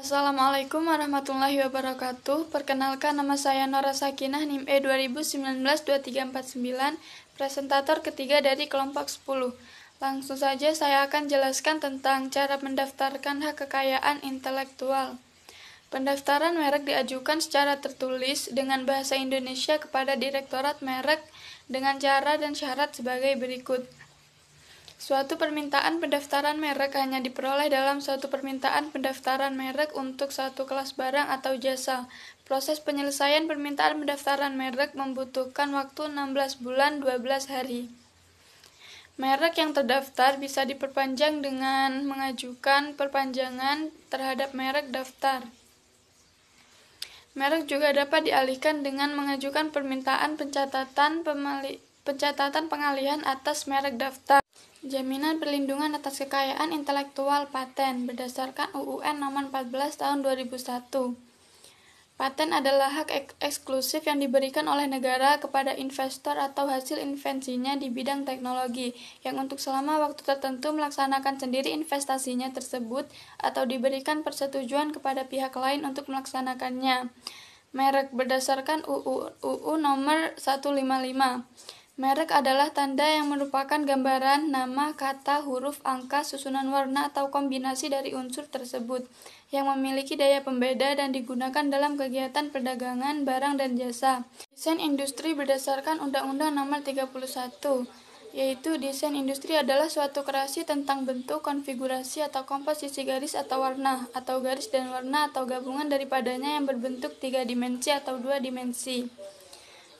Assalamualaikum warahmatullahi wabarakatuh. Perkenalkan nama saya Nora Sakinah NIM E 2019-2349, presentator ketiga dari kelompok 10. Langsung saja saya akan jelaskan tentang cara mendaftarkan hak kekayaan intelektual. Pendaftaran merek diajukan secara tertulis dengan bahasa Indonesia kepada Direktorat Merek dengan cara dan syarat sebagai berikut. Suatu permintaan pendaftaran merek hanya diperoleh dalam suatu permintaan pendaftaran merek untuk satu kelas barang atau jasa. Proses penyelesaian permintaan pendaftaran merek membutuhkan waktu 16 bulan 12 hari. Merek yang terdaftar bisa diperpanjang dengan mengajukan perpanjangan terhadap merek daftar. Merek juga dapat dialihkan dengan mengajukan permintaan pencatatan, pencatatan pengalihan atas merek daftar. Jaminan Perlindungan atas Kekayaan Intelektual Paten berdasarkan UUN Nomor 14 Tahun 2001. Paten adalah hak ek eksklusif yang diberikan oleh negara kepada investor atau hasil invensinya di bidang teknologi yang untuk selama waktu tertentu melaksanakan sendiri investasinya tersebut atau diberikan persetujuan kepada pihak lain untuk melaksanakannya. Merek berdasarkan UU, UU nomor 155. Merek adalah tanda yang merupakan gambaran nama, kata, huruf, angka, susunan warna, atau kombinasi dari unsur tersebut yang memiliki daya pembeda dan digunakan dalam kegiatan perdagangan barang dan jasa. Desain industri berdasarkan Undang-Undang Nomor 31 yaitu desain industri adalah suatu kreasi tentang bentuk, konfigurasi atau komposisi garis atau warna, atau garis dan warna atau gabungan daripadanya yang berbentuk tiga dimensi atau dua dimensi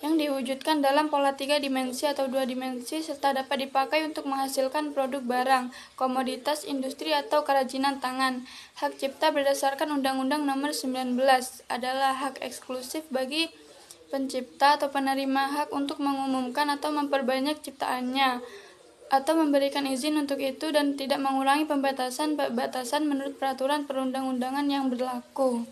yang diwujudkan dalam pola tiga dimensi atau dua dimensi serta dapat dipakai untuk menghasilkan produk barang, komoditas, industri, atau kerajinan tangan. Hak cipta berdasarkan Undang-Undang Nomor 19 adalah hak eksklusif bagi pencipta atau penerima hak untuk mengumumkan atau memperbanyak ciptaannya atau memberikan izin untuk itu dan tidak mengurangi pembatasan-pembatasan menurut peraturan perundang-undangan yang berlaku.